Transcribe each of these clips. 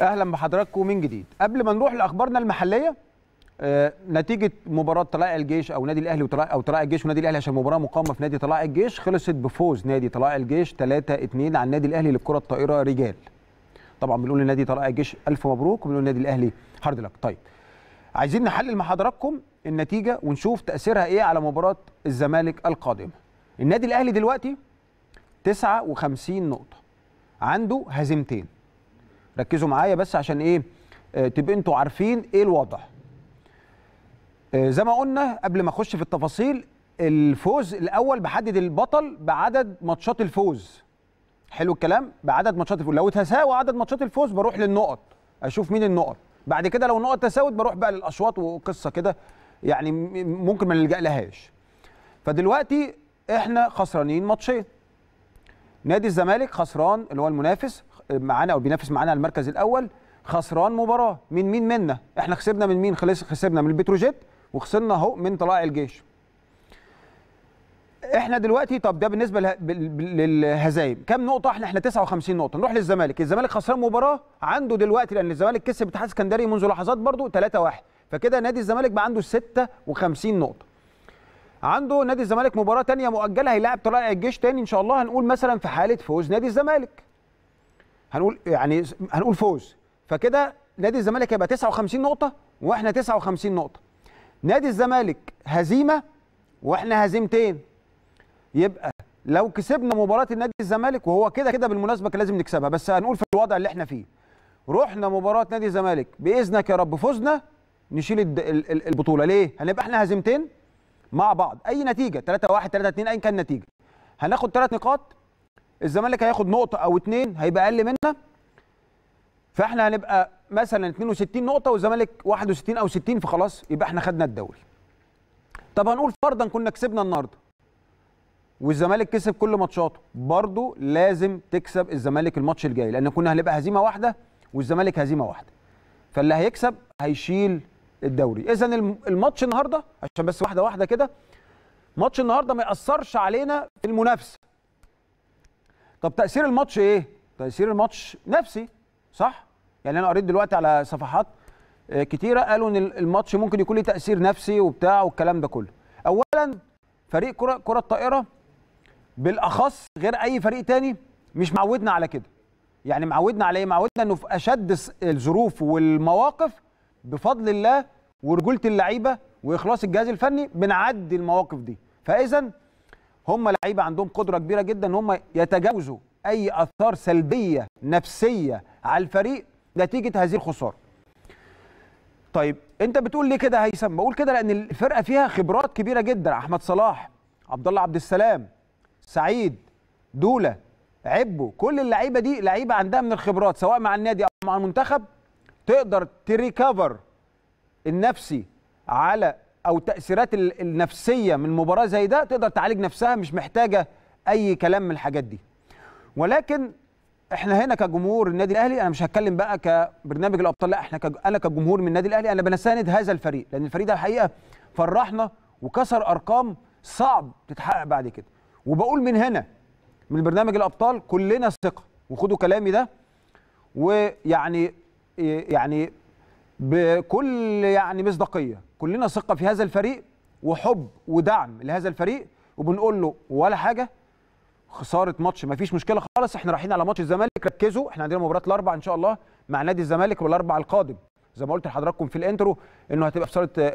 اهلا بحضراتكم من جديد قبل ما نروح لاخبارنا المحليه آه نتيجه مباراه طلائع الجيش او نادي الاهلي وطلائع او طلائع الجيش ونادي الاهلي عشان مباراه مقامه في نادي طلائع الجيش خلصت بفوز نادي طلائع الجيش 3-2 عن النادي الاهلي للكره الطائره رجال طبعا بنقول لنادي طلائع الجيش الف مبروك وبنقول للنادي الاهلي هارد لك طيب عايزين نحلل مع حضراتكم النتيجه ونشوف تاثيرها ايه على مباراه الزمالك القادمه النادي الاهلي دلوقتي 59 نقطه عنده هزيمتين ركزوا معايا بس عشان ايه آه، تبقى انتوا عارفين ايه الوضع آه، زي ما قلنا قبل ما اخش في التفاصيل الفوز الاول بحدد البطل بعدد ماتشات الفوز حلو الكلام بعدد ماتشات الفوز لو تساوى عدد ماتشات الفوز بروح للنقط اشوف مين النقط بعد كده لو النقط تساوت بروح بقى للاشواط وقصه كده يعني ممكن ما نلجا لهاش فدلوقتي احنا خسرانين ماتشين نادي الزمالك خسران اللي هو المنافس معانا او بينافس معانا المركز الاول خسران مباراه من مين منا احنا خسرنا من مين خلص خسرنا من البتروجيت وخسرنا اهو من طلائع الجيش احنا دلوقتي طب ده بالنسبه للهزايم كام نقطه احنا احنا 59 نقطه نروح للزمالك الزمالك خسران مباراه عنده دلوقتي لان الزمالك كسب اتحاد اسكندريه منذ لحظات برضو 3-1 فكده نادي الزمالك بقى عنده 56 نقطه عنده نادي الزمالك مباراه ثانيه مؤجله هيلاعب طلائع الجيش تاني ان شاء الله هنقول مثلا في حاله فوز نادي الزمالك هنقول يعني هنقول فوز فكده نادي الزمالك هيبقى 59 نقطه واحنا 59 نقطه نادي الزمالك هزيمه واحنا هزيمتين يبقى لو كسبنا مباراه النادي الزمالك وهو كده كده بالمناسبه كان لازم نكسبها بس هنقول في الوضع اللي احنا فيه رحنا مباراه نادي الزمالك باذنك يا رب فزنا نشيل البطوله ليه هنبقى احنا هزيمتين مع بعض اي نتيجه 3 1 3 2 ايا كان النتيجه هناخد ثلاث نقاط الزمالك هياخد نقطه او اثنين هيبقى اقل منا فاحنا هنبقى مثلا 62 نقطه والزمالك 61 او 60 فخلاص يبقى احنا خدنا الدوري طب هنقول فرضا كنا كسبنا النهارده والزمالك كسب كل ماتشاته برضه لازم تكسب الزمالك الماتش الجاي لان كنا هنبقى هزيمه واحده والزمالك هزيمه واحده فاللي هيكسب هيشيل الدوري اذا الماتش النهارده عشان بس واحده واحده كده ماتش النهارده ما ياثرش علينا في المنافسه طب تاثير الماتش ايه تاثير الماتش نفسي صح يعني انا قريت دلوقتي على صفحات آه، كتيره قالوا ان الماتش ممكن يكون له تاثير نفسي وبتاع والكلام ده كله اولا فريق كره كره الطائره بالاخص غير اي فريق تاني مش معودنا على كده يعني معودنا على ايه معودنا انه في اشد الظروف والمواقف بفضل الله ورجوله اللعيبه واخلاص الجهاز الفني بنعدي المواقف دي فاذا هم لعيبه عندهم قدره كبيره جدا ان هم يتجاوزوا اي اثار سلبيه نفسيه على الفريق نتيجه هذه الخساره طيب انت بتقول ليه كده هيثم بقول كده لان الفرقه فيها خبرات كبيره جدا احمد صلاح عبد الله عبد السلام سعيد دوله عبو كل اللعيبه دي لعيبه عندها من الخبرات سواء مع النادي او مع المنتخب تقدر تريكفر النفسي على او تاثيرات النفسيه من مباراه زي ده تقدر تعالج نفسها مش محتاجه اي كلام من الحاجات دي ولكن احنا هنا كجمهور النادي الاهلي انا مش هتكلم بقى كبرنامج الابطال لا احنا كج... انا كجمهور من النادي الاهلي انا بنساند هذا الفريق لان الفريق ده الحقيقه فرحنا وكسر ارقام صعب تتحقق بعد كده وبقول من هنا من برنامج الابطال كلنا ثقه وخدوا كلامي ده ويعني يعني بكل يعني مصداقيه كلنا ثقه في هذا الفريق وحب ودعم لهذا الفريق وبنقول له ولا حاجه خساره ماتش مفيش مشكله خالص احنا رايحين على ماتش الزمالك ركزوا احنا عندنا مباراه الاربع ان شاء الله مع نادي الزمالك والاربع القادم زي ما قلت لحضراتكم في الانترو انه هتبقى خساره آه، آه،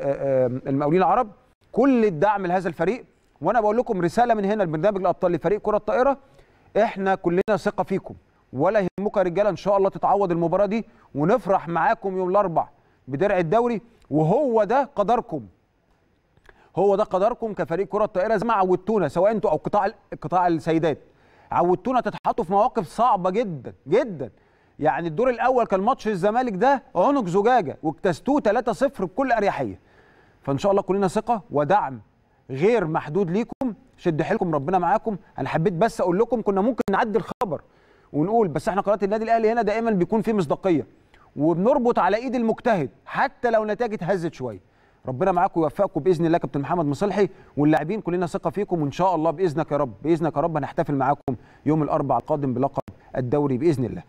آه، المقاولين العرب كل الدعم لهذا الفريق وانا بقول لكم رساله من هنا لبرنامج الابطال لفريق كره الطائره احنا كلنا ثقه فيكم ولا يهمك يا رجاله ان شاء الله تتعوض المباراه دي ونفرح معاكم يوم الاربع بدرع الدوري وهو ده قدركم هو ده قدركم كفريق كره الطائره زي ما عودتونا سواء انتوا او قطاع قطاع السيدات عودتونا تتحطوا في مواقف صعبه جدا جدا يعني الدور الاول كان ماتش الزمالك ده عنق زجاجه واكتسبتوه 3-0 بكل اريحيه فان شاء الله كلنا ثقه ودعم غير محدود ليكم شد حيلكم ربنا معاكم انا حبيت بس اقول لكم كنا ممكن نعدي الخبر ونقول بس احنا قناه النادي الاهلي هنا دائما بيكون في مصداقيه وبنربط على ايد المجتهد حتى لو نتائج اتهزت شويه ربنا معاكم ويوفقكم باذن الله كابتن محمد مصلحي واللاعبين كلنا ثقه فيكم وان شاء الله باذنك يا رب باذنك يا رب هنحتفل معاكم يوم الاربعاء القادم بلقب الدوري باذن الله